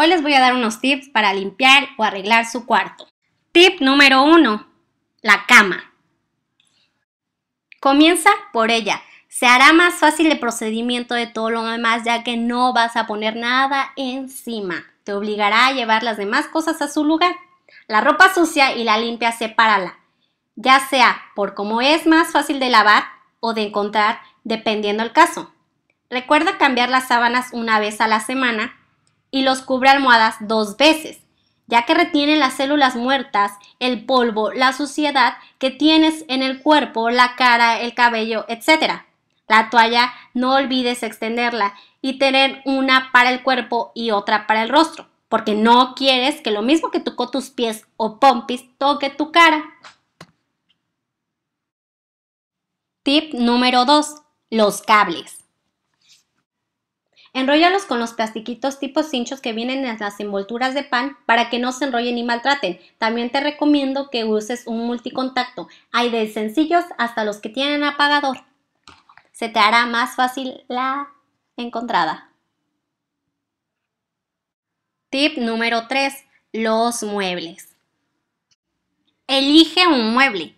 Hoy les voy a dar unos tips para limpiar o arreglar su cuarto. Tip número 1. La cama. Comienza por ella. Se hará más fácil el procedimiento de todo lo demás ya que no vas a poner nada encima. Te obligará a llevar las demás cosas a su lugar. La ropa sucia y la limpia sepárala, ya sea por cómo es más fácil de lavar o de encontrar dependiendo el caso. Recuerda cambiar las sábanas una vez a la semana y los cubre almohadas dos veces, ya que retienen las células muertas, el polvo, la suciedad que tienes en el cuerpo, la cara, el cabello, etc. La toalla no olvides extenderla y tener una para el cuerpo y otra para el rostro, porque no quieres que lo mismo que tocó tus pies o pompis toque tu cara. Tip número 2. Los cables. Enróllalos con los plastiquitos tipo cinchos que vienen en las envolturas de pan para que no se enrollen y maltraten. También te recomiendo que uses un multicontacto. Hay de sencillos hasta los que tienen apagador. Se te hará más fácil la encontrada. Tip número 3. Los muebles. Elige un mueble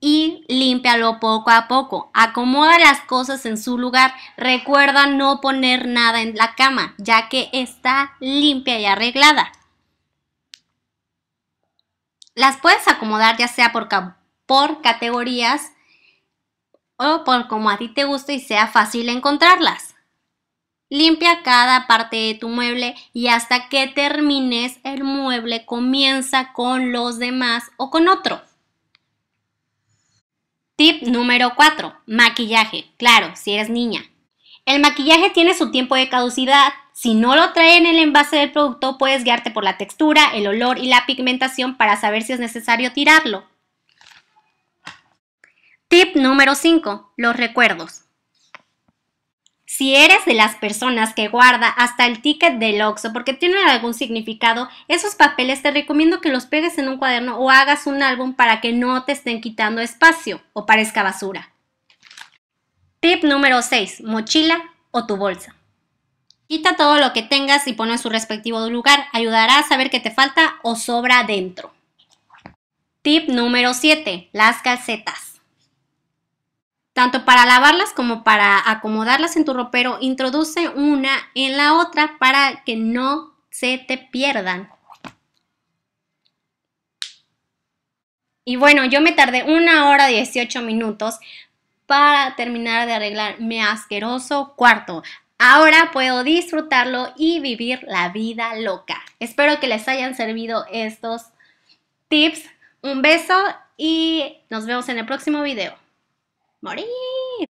y límpialo poco a poco. Acomoda las cosas en su lugar. Recuerda no poner nada en la cama, ya que está limpia y arreglada. Las puedes acomodar ya sea por, por categorías o por como a ti te guste y sea fácil encontrarlas. Limpia cada parte de tu mueble y hasta que termines el mueble comienza con los demás o con otro. Tip número 4. Maquillaje. Claro, si eres niña. El maquillaje tiene su tiempo de caducidad. Si no lo trae en el envase del producto, puedes guiarte por la textura, el olor y la pigmentación para saber si es necesario tirarlo. Tip número 5. Los recuerdos si eres de las personas que guarda hasta el ticket del Oxxo porque tiene algún significado, esos papeles te recomiendo que los pegues en un cuaderno o hagas un álbum para que no te estén quitando espacio o parezca basura. Tip número 6. Mochila o tu bolsa. Quita todo lo que tengas y ponlo en su respectivo lugar. Ayudará a saber qué te falta o sobra dentro. Tip número 7. Las calcetas. Tanto para lavarlas como para acomodarlas en tu ropero, introduce una en la otra para que no se te pierdan. Y bueno, yo me tardé una hora 18 minutos para terminar de arreglar mi asqueroso cuarto. Ahora puedo disfrutarlo y vivir la vida loca. Espero que les hayan servido estos tips. Un beso y nos vemos en el próximo video. morning